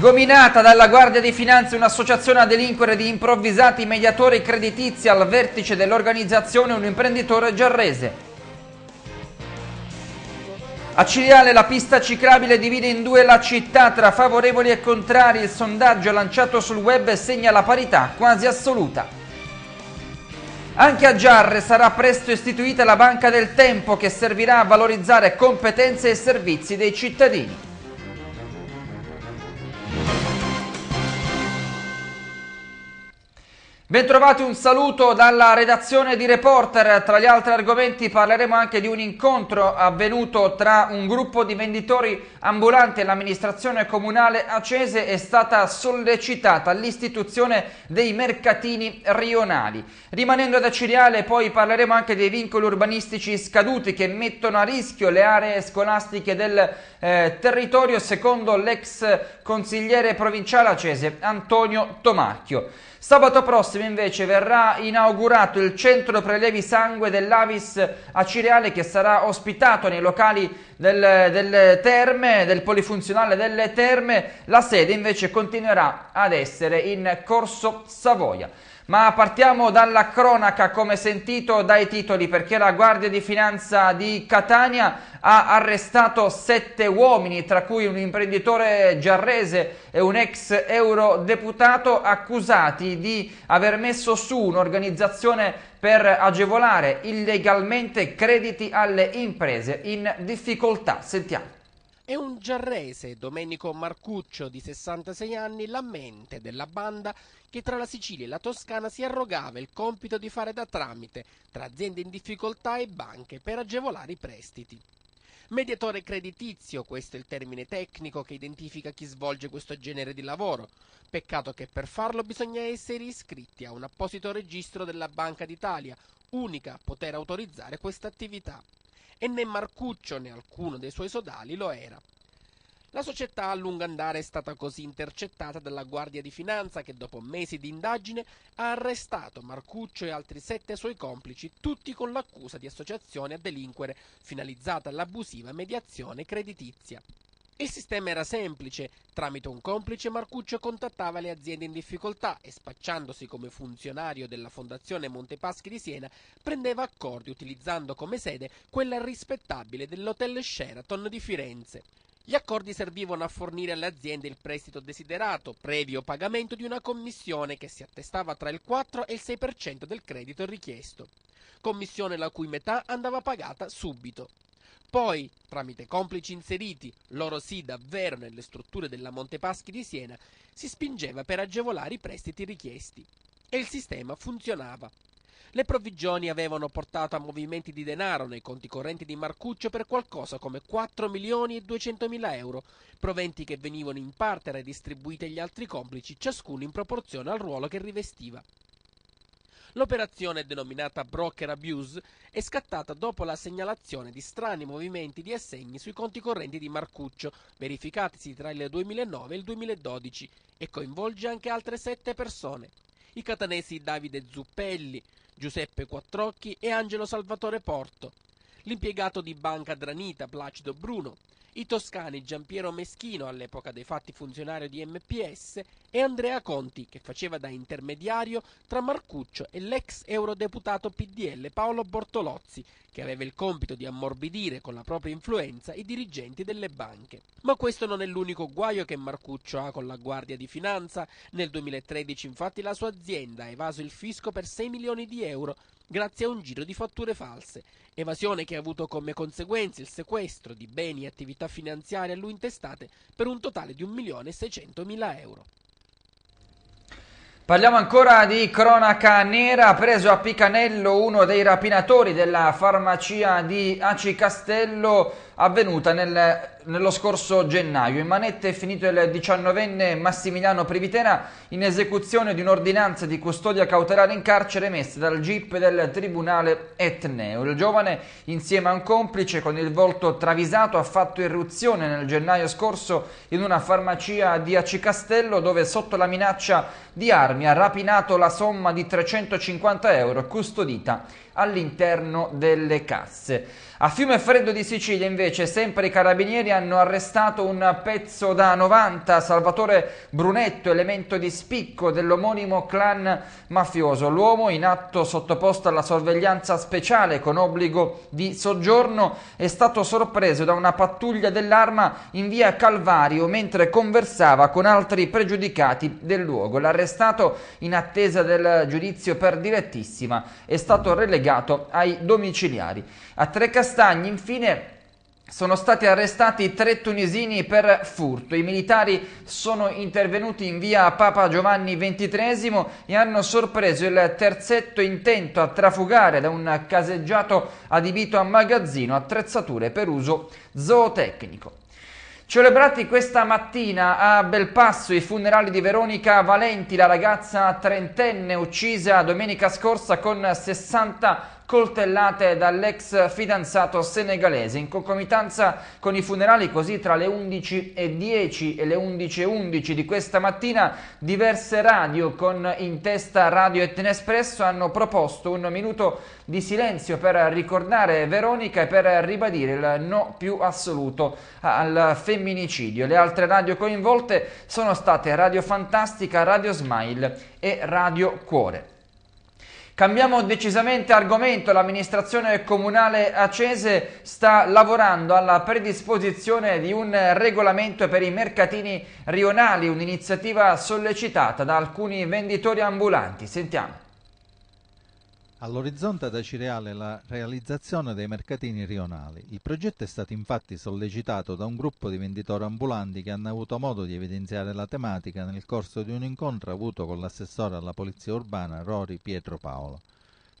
Sgominata dalla Guardia di Finanza un'associazione a delinquere di improvvisati mediatori creditizi al vertice dell'organizzazione un imprenditore giarrese. A Ciriale la pista ciclabile divide in due la città tra favorevoli e contrari. Il sondaggio lanciato sul web segna la parità quasi assoluta. Anche a Giarre sarà presto istituita la Banca del Tempo che servirà a valorizzare competenze e servizi dei cittadini. Bentrovati, un saluto dalla redazione di Reporter. Tra gli altri argomenti parleremo anche di un incontro avvenuto tra un gruppo di venditori ambulanti e l'amministrazione comunale Acese è stata sollecitata l'istituzione dei mercatini rionali. Rimanendo da Ciriale poi parleremo anche dei vincoli urbanistici scaduti che mettono a rischio le aree scolastiche del eh, territorio secondo l'ex consigliere provinciale Acese Antonio Tomacchio. Sabato prossimo prossimo invece verrà inaugurato il centro prelevi sangue dell'Avis a Cireale che sarà ospitato nei locali del, delle terme, del polifunzionale delle terme. La sede invece continuerà ad essere in Corso Savoia. Ma partiamo dalla cronaca, come sentito dai titoli, perché la Guardia di Finanza di Catania ha arrestato sette uomini, tra cui un imprenditore giarrese e un ex eurodeputato, accusati di aver messo su un'organizzazione per agevolare illegalmente crediti alle imprese in difficoltà. Sentiamo. È un giarrese, Domenico Marcuccio, di 66 anni, la mente della banda che tra la Sicilia e la Toscana si arrogava il compito di fare da tramite tra aziende in difficoltà e banche per agevolare i prestiti. Mediatore creditizio, questo è il termine tecnico che identifica chi svolge questo genere di lavoro. Peccato che per farlo bisogna essere iscritti a un apposito registro della Banca d'Italia, unica a poter autorizzare questa attività e né Marcuccio né alcuno dei suoi sodali lo era. La società a lungo andare è stata così intercettata dalla Guardia di Finanza che dopo mesi di indagine ha arrestato Marcuccio e altri sette suoi complici, tutti con l'accusa di associazione a delinquere finalizzata all'abusiva mediazione creditizia. Il sistema era semplice, tramite un complice Marcuccio contattava le aziende in difficoltà e spacciandosi come funzionario della Fondazione Montepaschi di Siena prendeva accordi utilizzando come sede quella rispettabile dell'Hotel Sheraton di Firenze. Gli accordi servivano a fornire alle aziende il prestito desiderato, previo pagamento di una commissione che si attestava tra il 4 e il 6% del credito richiesto. Commissione la cui metà andava pagata subito. Poi, tramite complici inseriti, loro sì davvero nelle strutture della Montepaschi di Siena, si spingeva per agevolare i prestiti richiesti. E il sistema funzionava. Le provvigioni avevano portato a movimenti di denaro nei conti correnti di Marcuccio per qualcosa come 4 milioni e 200 mila euro, proventi che venivano in parte redistribuiti agli altri complici, ciascuno in proporzione al ruolo che rivestiva. L'operazione, denominata Broker Abuse, è scattata dopo la segnalazione di strani movimenti di assegni sui conti correnti di Marcuccio, verificatisi tra il 2009 e il 2012, e coinvolge anche altre sette persone. I catanesi Davide Zuppelli, Giuseppe Quattrocchi e Angelo Salvatore Porto l'impiegato di Banca Dranita Placido Bruno, i toscani Giampiero Meschino, all'epoca dei fatti funzionario di MPS, e Andrea Conti, che faceva da intermediario tra Marcuccio e l'ex eurodeputato PDL Paolo Bortolozzi, che aveva il compito di ammorbidire con la propria influenza i dirigenti delle banche. Ma questo non è l'unico guaio che Marcuccio ha con la Guardia di Finanza. Nel 2013 infatti la sua azienda ha evaso il fisco per 6 milioni di euro grazie a un giro di fatture false, evasione che ha avuto come conseguenza il sequestro di beni e attività finanziarie a lui intestate per un totale di 1.600.000 euro. Parliamo ancora di cronaca nera, preso a Picanello uno dei rapinatori della farmacia di Aci Castello avvenuta nel, nello scorso gennaio. In manette è finito il diciannovenne Massimiliano Privitena in esecuzione di un'ordinanza di custodia cautelare in carcere emessa dal GIP del Tribunale Etneo. Il giovane, insieme a un complice con il volto travisato, ha fatto irruzione nel gennaio scorso in una farmacia di Acicastello dove sotto la minaccia di armi ha rapinato la somma di 350 euro custodita all'interno delle casse. A Fiume Freddo di Sicilia invece sempre i carabinieri hanno arrestato un pezzo da 90, Salvatore Brunetto, elemento di spicco dell'omonimo clan mafioso. L'uomo in atto sottoposto alla sorveglianza speciale con obbligo di soggiorno è stato sorpreso da una pattuglia dell'arma in via Calvario mentre conversava con altri pregiudicati del luogo. L'arrestato in attesa del giudizio per direttissima è stato relegato ai domiciliari. A Trecassi Castagni, infine, sono stati arrestati tre tunisini per furto. I militari sono intervenuti in via Papa Giovanni XXIII e hanno sorpreso il terzetto intento a trafugare da un caseggiato adibito a magazzino attrezzature per uso zootecnico. Celebrati questa mattina a Belpasso i funerali di Veronica Valenti, la ragazza trentenne uccisa domenica scorsa con 60 coltellate dall'ex fidanzato senegalese in concomitanza con i funerali così tra le 11.10 e le 11.11 .11 di questa mattina diverse radio con in testa Radio Etne Espresso hanno proposto un minuto di silenzio per ricordare Veronica e per ribadire il no più assoluto al femminicidio. Le altre radio coinvolte sono state Radio Fantastica, Radio Smile e Radio Cuore. Cambiamo decisamente argomento, l'amministrazione comunale Acese sta lavorando alla predisposizione di un regolamento per i mercatini rionali, un'iniziativa sollecitata da alcuni venditori ambulanti. Sentiamo. All'orizzonte da Cireale la realizzazione dei mercatini rionali. Il progetto è stato infatti sollecitato da un gruppo di venditori ambulanti che hanno avuto modo di evidenziare la tematica nel corso di un incontro avuto con l'assessore alla polizia urbana Rori Pietro Paolo.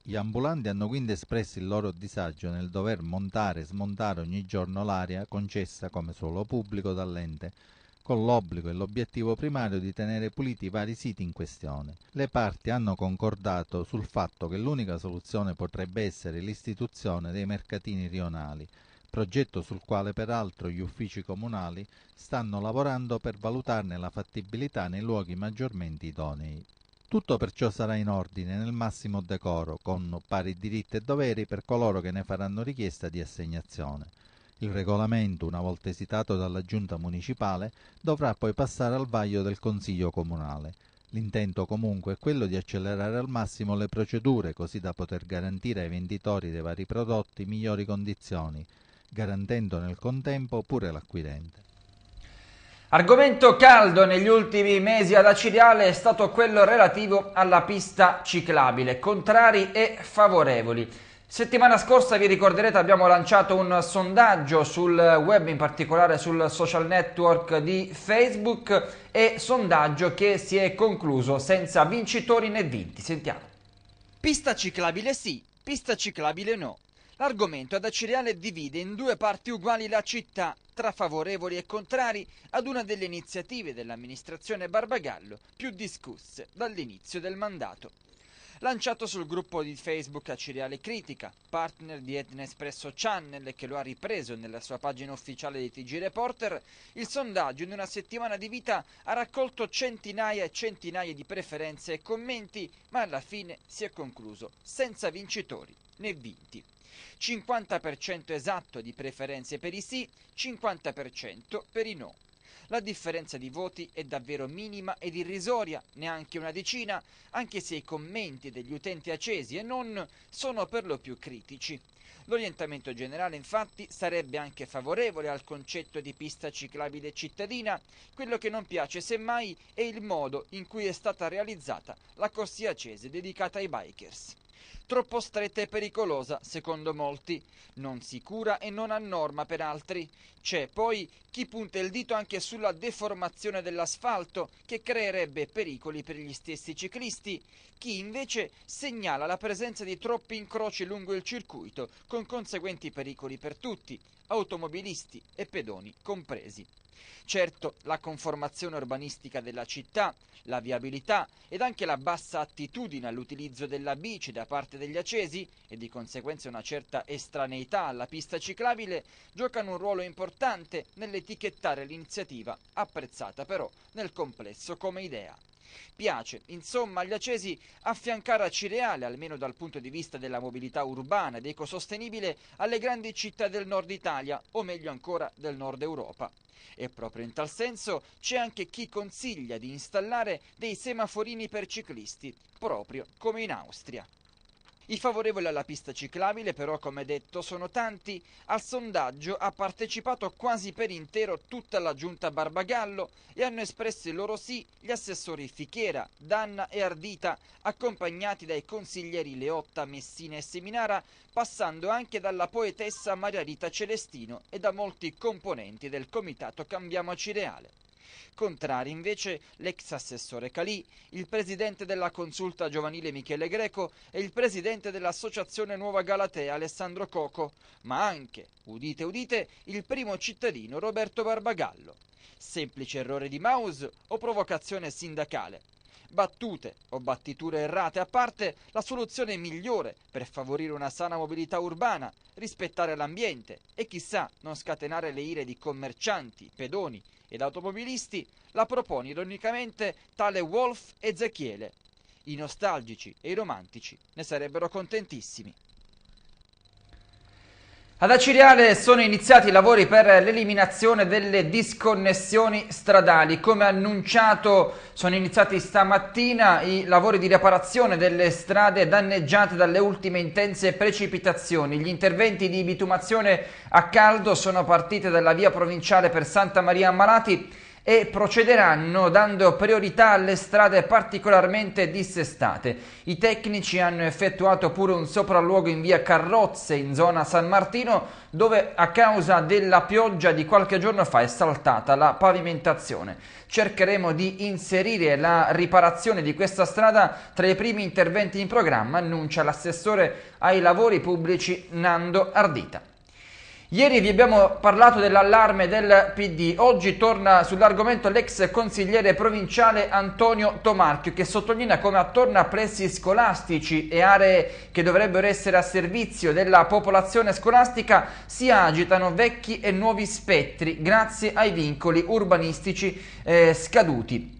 Gli ambulanti hanno quindi espresso il loro disagio nel dover montare e smontare ogni giorno l'aria concessa come suolo pubblico dall'ente con l'obbligo e l'obiettivo primario di tenere puliti i vari siti in questione. Le parti hanno concordato sul fatto che l'unica soluzione potrebbe essere l'istituzione dei mercatini rionali, progetto sul quale peraltro gli uffici comunali stanno lavorando per valutarne la fattibilità nei luoghi maggiormente idonei. Tutto perciò sarà in ordine nel massimo decoro, con pari diritti e doveri per coloro che ne faranno richiesta di assegnazione. Il regolamento, una volta esitato dalla giunta municipale, dovrà poi passare al vaglio del Consiglio comunale. L'intento comunque è quello di accelerare al massimo le procedure così da poter garantire ai venditori dei vari prodotti migliori condizioni, garantendo nel contempo pure l'acquirente. Argomento caldo negli ultimi mesi ad Acireale è stato quello relativo alla pista ciclabile, contrari e favorevoli. Settimana scorsa vi ricorderete abbiamo lanciato un sondaggio sul web, in particolare sul social network di Facebook e sondaggio che si è concluso senza vincitori né vinti. Sentiamo. Pista ciclabile sì, pista ciclabile no. L'argomento ad Acireale divide in due parti uguali la città, tra favorevoli e contrari ad una delle iniziative dell'amministrazione Barbagallo più discusse dall'inizio del mandato lanciato sul gruppo di Facebook a Ciriale Critica, partner di Etna Espresso Channel che lo ha ripreso nella sua pagina ufficiale di TG Reporter, il sondaggio in una settimana di vita ha raccolto centinaia e centinaia di preferenze e commenti, ma alla fine si è concluso senza vincitori né vinti. 50% esatto di preferenze per i sì, 50% per i no. La differenza di voti è davvero minima ed irrisoria, neanche una decina, anche se i commenti degli utenti accesi e non sono per lo più critici. L'orientamento generale infatti sarebbe anche favorevole al concetto di pista ciclabile cittadina, quello che non piace semmai è il modo in cui è stata realizzata la corsia accese dedicata ai bikers troppo stretta e pericolosa secondo molti, non sicura e non a norma per altri. C'è poi chi punta il dito anche sulla deformazione dell'asfalto che creerebbe pericoli per gli stessi ciclisti, chi invece segnala la presenza di troppi incroci lungo il circuito con conseguenti pericoli per tutti, automobilisti e pedoni compresi. Certo, la conformazione urbanistica della città, la viabilità ed anche la bassa attitudine all'utilizzo della bici da parte degli accesi e di conseguenza una certa estraneità alla pista ciclabile, giocano un ruolo importante nell'etichettare l'iniziativa, apprezzata però nel complesso come idea. Piace, insomma, agli accesi affiancare a Cireale, almeno dal punto di vista della mobilità urbana ed ecosostenibile, alle grandi città del nord Italia, o meglio ancora del nord Europa. E proprio in tal senso c'è anche chi consiglia di installare dei semaforini per ciclisti, proprio come in Austria. I favorevoli alla pista ciclabile però, come detto, sono tanti. Al sondaggio ha partecipato quasi per intero tutta la giunta Barbagallo e hanno espresso il loro sì gli assessori Fichiera, Danna e Ardita, accompagnati dai consiglieri Leotta, Messina e Seminara, passando anche dalla poetessa Maria Rita Celestino e da molti componenti del comitato Cambiamoci Reale. Contrari invece l'ex assessore Calì, il presidente della consulta giovanile Michele Greco e il presidente dell'associazione Nuova Galatea Alessandro Coco, ma anche, udite udite, il primo cittadino Roberto Barbagallo. Semplice errore di mouse o provocazione sindacale? Battute o battiture errate a parte, la soluzione migliore per favorire una sana mobilità urbana, rispettare l'ambiente e chissà non scatenare le ire di commercianti, pedoni, ed automobilisti la propone ironicamente tale Wolf e Zecchiele. I nostalgici e i romantici ne sarebbero contentissimi. Ad Acireale sono iniziati i lavori per l'eliminazione delle disconnessioni stradali. Come annunciato sono iniziati stamattina i lavori di riparazione delle strade danneggiate dalle ultime intense precipitazioni. Gli interventi di bitumazione a caldo sono partiti dalla via provinciale per Santa Maria Ammalati e procederanno dando priorità alle strade particolarmente dissestate. I tecnici hanno effettuato pure un sopralluogo in via Carrozze in zona San Martino dove a causa della pioggia di qualche giorno fa è saltata la pavimentazione. Cercheremo di inserire la riparazione di questa strada tra i primi interventi in programma, annuncia l'assessore ai lavori pubblici Nando Ardita. Ieri vi abbiamo parlato dell'allarme del PD, oggi torna sull'argomento l'ex consigliere provinciale Antonio Tomarchio che sottolinea come attorno a pressi scolastici e aree che dovrebbero essere a servizio della popolazione scolastica si agitano vecchi e nuovi spettri grazie ai vincoli urbanistici eh, scaduti.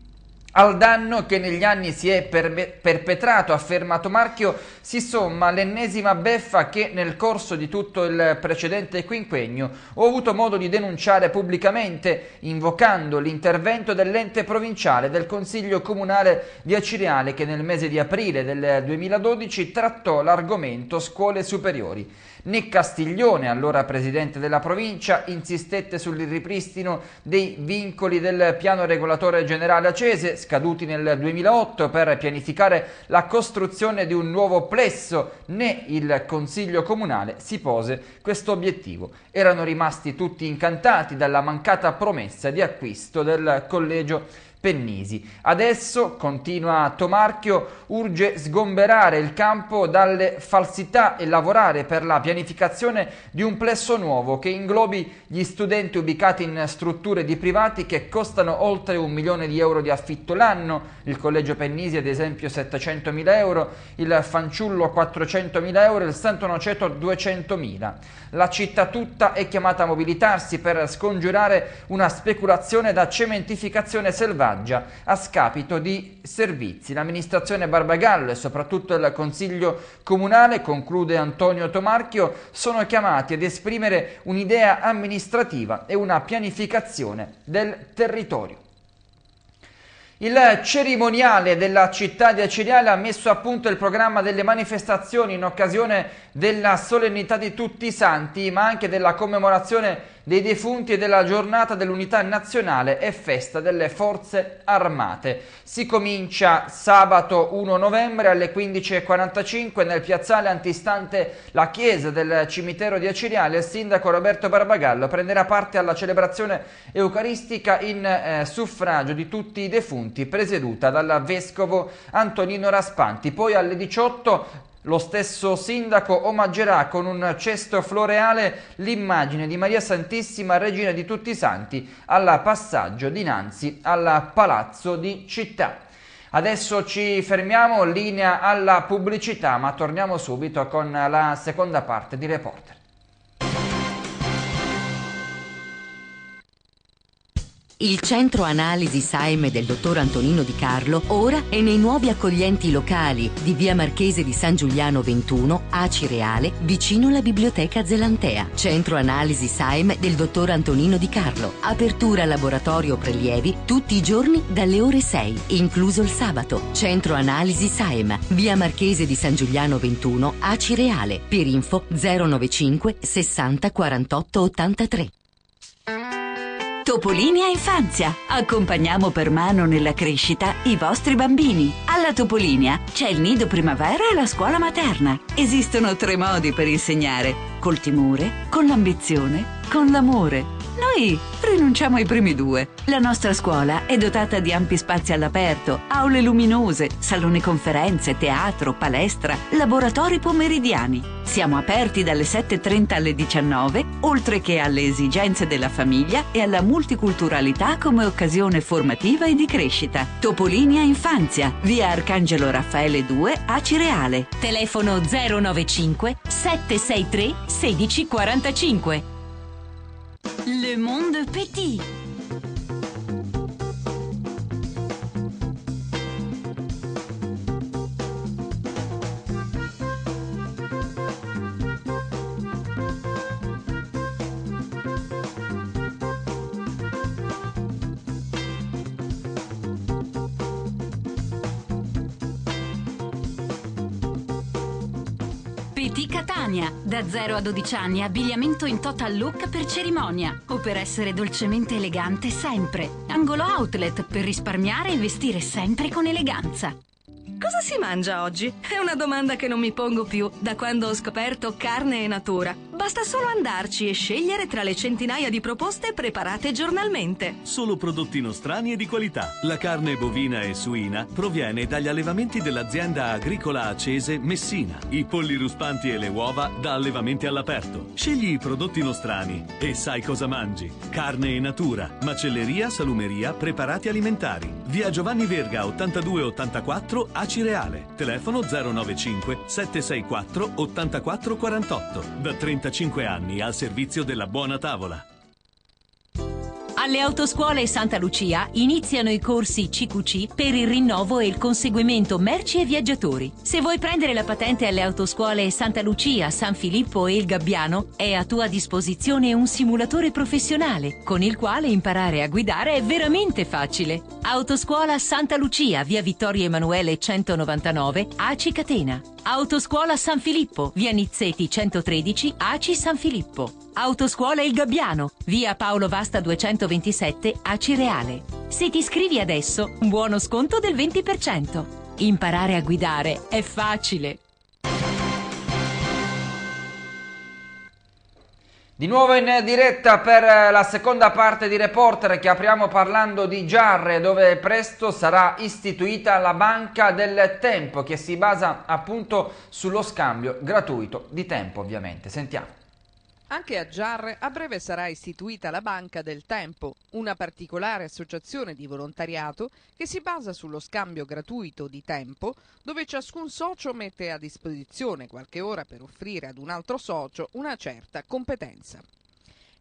Al danno che negli anni si è perpetrato, affermato Marchio, si somma l'ennesima beffa che nel corso di tutto il precedente quinquennio ho avuto modo di denunciare pubblicamente, invocando l'intervento dell'ente provinciale del Consiglio Comunale di Acireale che nel mese di aprile del 2012 trattò l'argomento scuole superiori. Né Castiglione, allora presidente della provincia, insistette sul ripristino dei vincoli del piano regolatore generale acese, scaduti nel 2008 per pianificare la costruzione di un nuovo plesso, né il Consiglio Comunale si pose questo obiettivo. Erano rimasti tutti incantati dalla mancata promessa di acquisto del collegio Pennisi. Adesso, continua Tomarchio, urge sgomberare il campo dalle falsità e lavorare per la pianificazione di un plesso nuovo che inglobi gli studenti ubicati in strutture di privati che costano oltre un milione di euro di affitto l'anno, il collegio Pennisi ad esempio 700.000 euro, il fanciullo 400.000 euro, e il Santo Noceto 200.000. La città tutta è chiamata a mobilitarsi per scongiurare una speculazione da cementificazione selvaggia ingaggia a scapito di servizi. L'amministrazione Barbagallo e soprattutto il Consiglio Comunale, conclude Antonio Tomarchio, sono chiamati ad esprimere un'idea amministrativa e una pianificazione del territorio. Il cerimoniale della città di Acireale ha messo a punto il programma delle manifestazioni in occasione della solennità di tutti i santi, ma anche della commemorazione dei defunti e della giornata dell'unità nazionale e festa delle forze armate. Si comincia sabato 1 novembre alle 15.45 nel piazzale antistante la chiesa del cimitero di Aciriale. Il sindaco Roberto Barbagallo prenderà parte alla celebrazione eucaristica in eh, suffragio di tutti i defunti presieduta dal vescovo Antonino Raspanti. Poi alle 18 lo stesso sindaco omaggerà con un cesto floreale l'immagine di Maria Santissima Regina di tutti i Santi al passaggio dinanzi al Palazzo di Città. Adesso ci fermiamo, linea alla pubblicità, ma torniamo subito con la seconda parte di Reporter. Il centro analisi Saime del dottor Antonino Di Carlo ora è nei nuovi accoglienti locali di via Marchese di San Giuliano 21, Acireale, vicino alla biblioteca Zelantea. Centro analisi Saime del dottor Antonino Di Carlo. Apertura laboratorio prelievi tutti i giorni dalle ore 6, incluso il sabato. Centro analisi Saime, via Marchese di San Giuliano 21, Acireale. Per info 095 60 48 83. Topolinia Infanzia. Accompagniamo per mano nella crescita i vostri bambini. Alla Topolinia c'è il nido primavera e la scuola materna. Esistono tre modi per insegnare: col timore, con l'ambizione, con l'amore. Noi rinunciamo ai primi due. La nostra scuola è dotata di ampi spazi all'aperto, aule luminose, salone conferenze, teatro, palestra, laboratori pomeridiani. Siamo aperti dalle 7.30 alle 19, oltre che alle esigenze della famiglia e alla multiculturalità come occasione formativa e di crescita. Topolinia Infanzia, via Arcangelo Raffaele 2 Acireale. Telefono 095 763 1645. Le monde petit. Petit Catania. Da 0 a 12 anni abbigliamento in total look per cerimonia o per essere dolcemente elegante sempre. Angolo outlet per risparmiare e vestire sempre con eleganza. Cosa si mangia oggi? È una domanda che non mi pongo più da quando ho scoperto Carne e Natura basta solo andarci e scegliere tra le centinaia di proposte preparate giornalmente. Solo prodotti nostrani e di qualità. La carne bovina e suina proviene dagli allevamenti dell'azienda agricola acese Messina. I polli ruspanti e le uova da allevamenti all'aperto. Scegli i prodotti nostrani e sai cosa mangi. Carne e natura, macelleria, salumeria, preparati alimentari. Via Giovanni Verga 8284 a Cireale. Telefono 095 764 8448. Da 30 45 anni al servizio della buona tavola. Alle autoscuole Santa Lucia iniziano i corsi CQC per il rinnovo e il conseguimento merci e viaggiatori. Se vuoi prendere la patente alle autoscuole Santa Lucia, San Filippo e il Gabbiano, è a tua disposizione un simulatore professionale con il quale imparare a guidare è veramente facile. Autoscuola Santa Lucia, via Vittorio Emanuele 199, ACI Catena. Autoscuola San Filippo, via Nizzetti 113, ACI San Filippo. Autoscuola Il Gabbiano, via Paolo Vasta 220. 127 ecco a Cireale. Se ti iscrivi adesso, buono sconto del 20%. Imparare a guidare è facile. Di nuovo in diretta per eh, la seconda parte di Reporter che apriamo parlando di Giarre dove presto sarà istituita la banca del tempo che si basa appunto sullo scambio gratuito di tempo ovviamente. Sentiamo. Anche a Giarre a breve sarà istituita la Banca del Tempo, una particolare associazione di volontariato che si basa sullo scambio gratuito di tempo, dove ciascun socio mette a disposizione qualche ora per offrire ad un altro socio una certa competenza.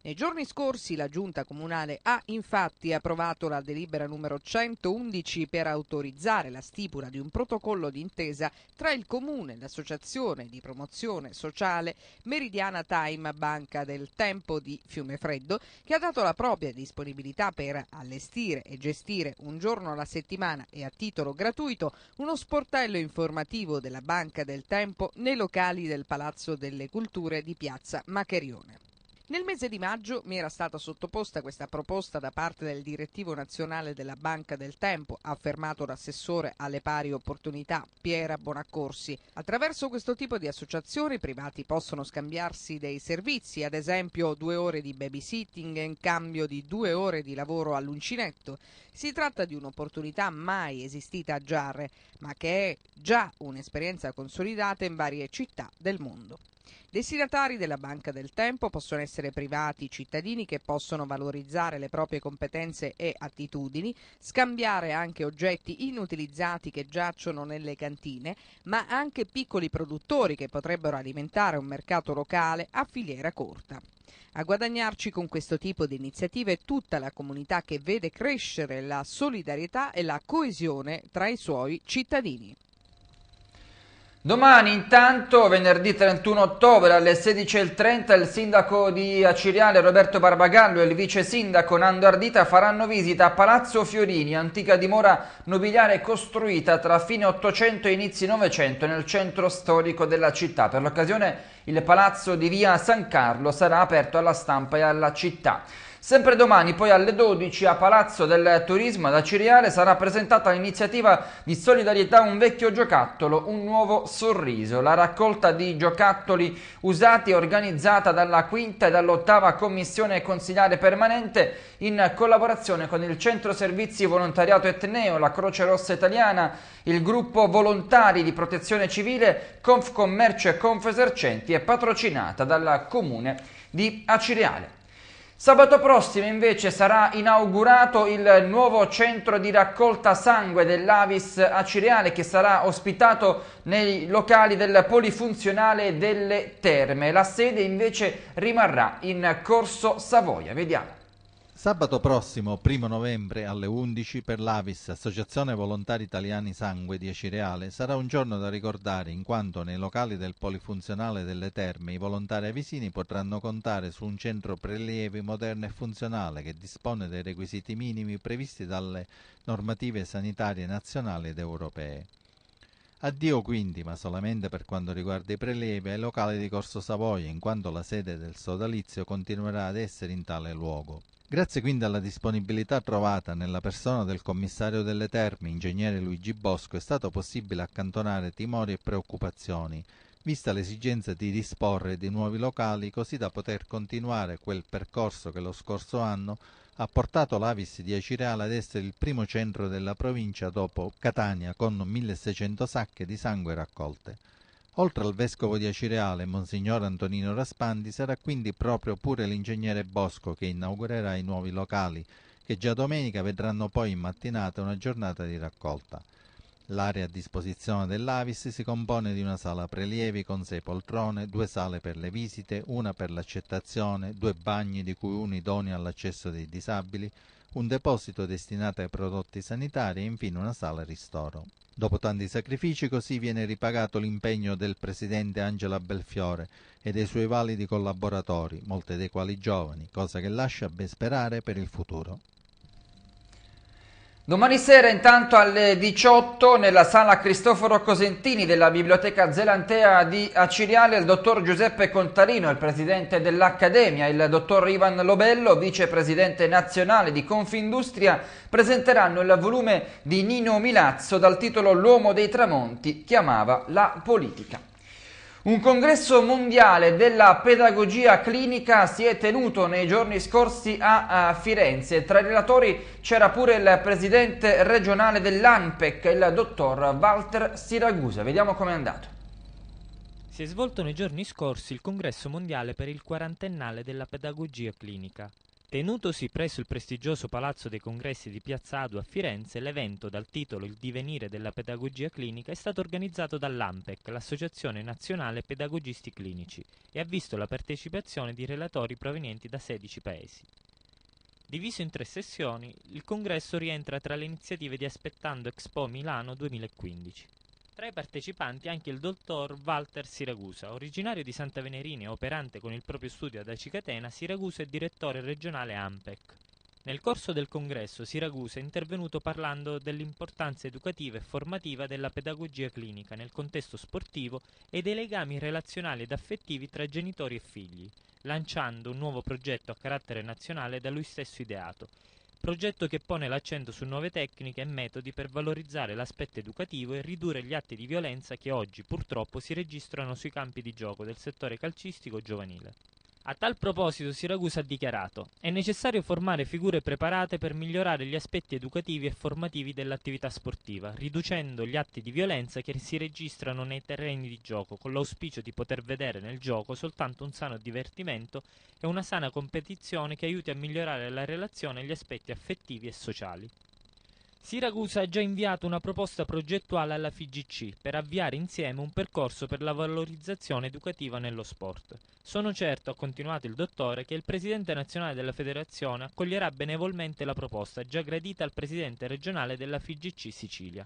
Nei giorni scorsi la Giunta Comunale ha infatti approvato la delibera numero 111 per autorizzare la stipula di un protocollo d'intesa tra il Comune, e l'Associazione di Promozione Sociale Meridiana Time Banca del Tempo di Fiumefreddo, che ha dato la propria disponibilità per allestire e gestire un giorno alla settimana e a titolo gratuito uno sportello informativo della Banca del Tempo nei locali del Palazzo delle Culture di Piazza Maccherione. Nel mese di maggio mi era stata sottoposta questa proposta da parte del direttivo nazionale della Banca del Tempo, ha affermato l'assessore alle pari opportunità Piera Bonaccorsi. Attraverso questo tipo di associazioni i privati possono scambiarsi dei servizi, ad esempio due ore di babysitting in cambio di due ore di lavoro all'uncinetto. Si tratta di un'opportunità mai esistita a Giarre, ma che è già un'esperienza consolidata in varie città del mondo. Destinatari della Banca del Tempo possono essere privati, cittadini che possono valorizzare le proprie competenze e attitudini, scambiare anche oggetti inutilizzati che giacciono nelle cantine, ma anche piccoli produttori che potrebbero alimentare un mercato locale a filiera corta. A guadagnarci con questo tipo di iniziative è tutta la comunità che vede crescere la solidarietà e la coesione tra i suoi cittadini. Domani intanto, venerdì 31 ottobre alle 16.30, il sindaco di Aciriale Roberto Barbagallo e il vice sindaco Nando Ardita faranno visita a Palazzo Fiorini, antica dimora nobiliare costruita tra fine 800 e inizi 900 nel centro storico della città. Per l'occasione il palazzo di via San Carlo sarà aperto alla stampa e alla città. Sempre domani, poi alle 12 a Palazzo del Turismo da Ciriale sarà presentata l'iniziativa di solidarietà Un vecchio giocattolo, un nuovo sorriso, la raccolta di giocattoli usati organizzata dalla quinta e dall'ottava commissione consigliare permanente in collaborazione con il Centro Servizi Volontariato Etneo, la Croce Rossa Italiana, il gruppo Volontari di Protezione Civile, Confcommercio e Confesercenti è patrocinata dal Comune di Acireale. Sabato prossimo invece sarà inaugurato il nuovo centro di raccolta sangue dell'Avis Acireale che sarà ospitato nei locali del polifunzionale delle Terme. La sede invece rimarrà in Corso Savoia. Vediamo. Sabato prossimo, 1 novembre, alle 11, per l'Avis, Associazione Volontari Italiani Sangue di Acireale, sarà un giorno da ricordare in quanto nei locali del polifunzionale delle terme i volontari avisini potranno contare su un centro prelievi moderno e funzionale che dispone dei requisiti minimi previsti dalle normative sanitarie nazionali ed europee. Addio quindi, ma solamente per quanto riguarda i prelievi, ai locali di Corso Savoia, in quanto la sede del sodalizio continuerà ad essere in tale luogo. Grazie quindi alla disponibilità trovata nella persona del commissario delle Terme, ingegnere Luigi Bosco, è stato possibile accantonare timori e preoccupazioni, vista l'esigenza di disporre di nuovi locali così da poter continuare quel percorso che lo scorso anno ha portato l'Avis di Acireale ad essere il primo centro della provincia dopo Catania con 1600 sacche di sangue raccolte. Oltre al vescovo di Acireale, Monsignor Antonino Raspandi, sarà quindi proprio pure l'ingegnere Bosco che inaugurerà i nuovi locali, che già domenica vedranno poi in mattinata una giornata di raccolta. L'area a disposizione dell'Avis si compone di una sala prelievi con sei poltrone, due sale per le visite, una per l'accettazione, due bagni di cui uno idoneo all'accesso dei disabili, un deposito destinato ai prodotti sanitari e infine una sala ristoro. Dopo tanti sacrifici così viene ripagato l'impegno del presidente Angela Belfiore e dei suoi validi collaboratori, molti dei quali giovani, cosa che lascia ben sperare per il futuro. Domani sera intanto alle 18 nella sala Cristoforo Cosentini della Biblioteca Zelantea di Aciriale il dottor Giuseppe Contarino, il presidente dell'Accademia, il dottor Ivan Lobello, vicepresidente nazionale di Confindustria, presenteranno il volume di Nino Milazzo dal titolo L'uomo dei tramonti chiamava la politica. Un congresso mondiale della pedagogia clinica si è tenuto nei giorni scorsi a Firenze. Tra i relatori c'era pure il presidente regionale dell'ANPEC, il dottor Walter Siragusa. Vediamo com'è andato. Si è svolto nei giorni scorsi il congresso mondiale per il quarantennale della pedagogia clinica. Tenutosi presso il prestigioso Palazzo dei Congressi di Piazza Adu a Firenze, l'evento dal titolo Il divenire della pedagogia clinica è stato organizzato dall'AMPEC, l'Associazione Nazionale Pedagogisti Clinici, e ha visto la partecipazione di relatori provenienti da 16 paesi. Diviso in tre sessioni, il congresso rientra tra le iniziative di Aspettando Expo Milano 2015. Tra i partecipanti anche il dottor Walter Siragusa, originario di Santa Venerina e operante con il proprio studio ad Acicatena, Siragusa è direttore regionale AMPEC. Nel corso del congresso Siragusa è intervenuto parlando dell'importanza educativa e formativa della pedagogia clinica nel contesto sportivo e dei legami relazionali ed affettivi tra genitori e figli, lanciando un nuovo progetto a carattere nazionale da lui stesso ideato, progetto che pone l'accento su nuove tecniche e metodi per valorizzare l'aspetto educativo e ridurre gli atti di violenza che oggi purtroppo si registrano sui campi di gioco del settore calcistico giovanile. A tal proposito Siracusa ha dichiarato è necessario formare figure preparate per migliorare gli aspetti educativi e formativi dell'attività sportiva, riducendo gli atti di violenza che si registrano nei terreni di gioco, con l'auspicio di poter vedere nel gioco soltanto un sano divertimento e una sana competizione che aiuti a migliorare la relazione e gli aspetti affettivi e sociali. Siracusa ha già inviato una proposta progettuale alla FIGC per avviare insieme un percorso per la valorizzazione educativa nello sport. Sono certo, ha continuato il dottore, che il presidente nazionale della federazione accoglierà benevolmente la proposta già gradita al presidente regionale della FIGC Sicilia.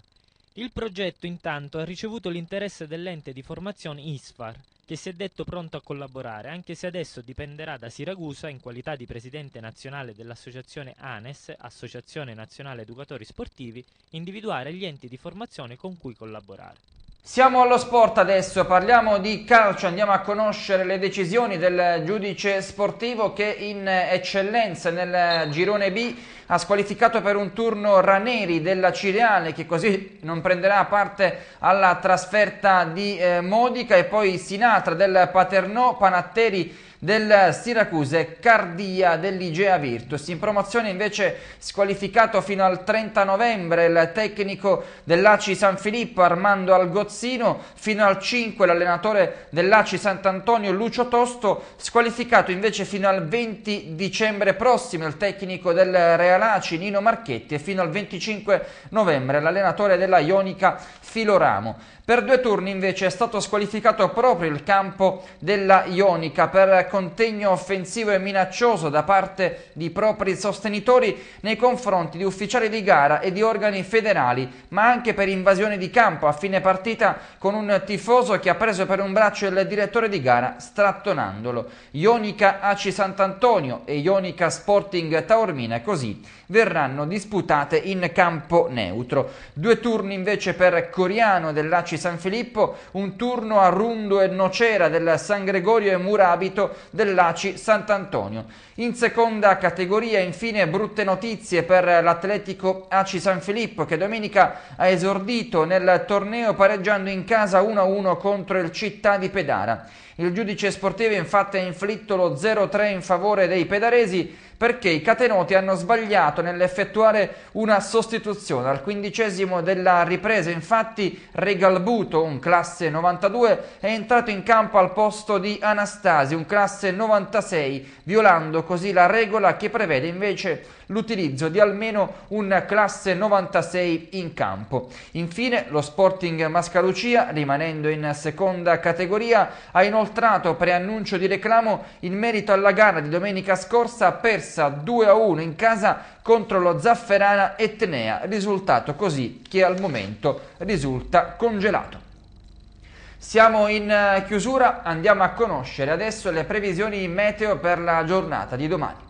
Il progetto intanto ha ricevuto l'interesse dell'ente di formazione ISFAR, che si è detto pronto a collaborare, anche se adesso dipenderà da Siracusa in qualità di presidente nazionale dell'associazione ANES, Associazione Nazionale Educatori Sportivi, individuare gli enti di formazione con cui collaborare. Siamo allo sport adesso, parliamo di calcio, andiamo a conoscere le decisioni del giudice sportivo che in eccellenza nel girone B ha squalificato per un turno Raneri della Cireale che così non prenderà parte alla trasferta di eh, Modica e poi Sinatra del Paternò, Panatteri del Siracuse, Cardia dell'Igea Virtus. In promozione invece squalificato fino al 30 novembre il tecnico dell'Aci San Filippo Armando Algozzino, fino al 5 l'allenatore dell'Aci Sant'Antonio Lucio Tosto, squalificato invece fino al 20 dicembre prossimo il tecnico del Real Aci Nino Marchetti e fino al 25 novembre l'allenatore della Ionica Filoramo. Per due turni invece è stato squalificato proprio il campo della Ionica per contegno offensivo e minaccioso da parte di propri sostenitori nei confronti di ufficiali di gara e di organi federali, ma anche per invasione di campo a fine partita con un tifoso che ha preso per un braccio il direttore di gara strattonandolo. Ionica AC Sant'Antonio e Ionica Sporting Taormina così verranno disputate in campo neutro. Due turni invece per Coriano dell'AC San Filippo, un turno a Rundo e Nocera del San Gregorio e Murabito dell'ACI Sant'Antonio. In seconda categoria infine brutte notizie per l'Atletico ACI San Filippo che domenica ha esordito nel torneo pareggiando in casa 1-1 contro il Città di Pedara. Il giudice sportivo infatti ha inflitto lo 0-3 in favore dei pedaresi perché i catenoti hanno sbagliato nell'effettuare una sostituzione. Al quindicesimo della ripresa, infatti, Regalbuto, un classe 92, è entrato in campo al posto di Anastasi, un classe 96, violando così la regola che prevede invece l'utilizzo di almeno un classe 96 in campo. Infine, lo Sporting Mascalucia, rimanendo in seconda categoria, ha inoltrato preannuncio di reclamo in merito alla gara di domenica scorsa persa persa 2-1 in casa contro lo Zafferana Etnea, risultato così che al momento risulta congelato. Siamo in eh, chiusura, andiamo a conoscere adesso le previsioni meteo per la giornata di domani.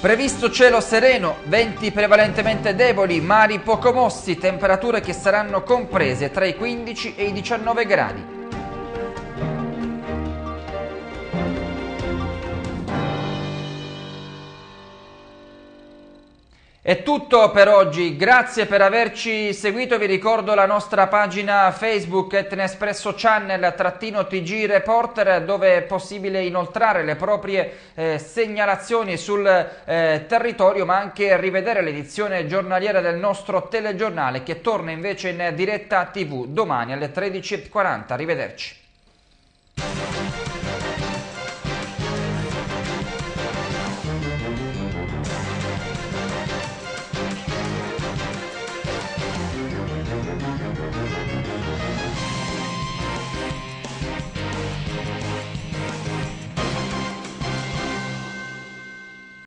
Previsto cielo sereno, venti prevalentemente deboli, mari poco mossi, temperature che saranno comprese tra i 15 e i 19 gradi. È tutto per oggi, grazie per averci seguito, vi ricordo la nostra pagina Facebook Etnespresso Channel trattino TG Reporter dove è possibile inoltrare le proprie eh, segnalazioni sul eh, territorio ma anche rivedere l'edizione giornaliera del nostro telegiornale che torna invece in diretta TV domani alle 13.40, arrivederci.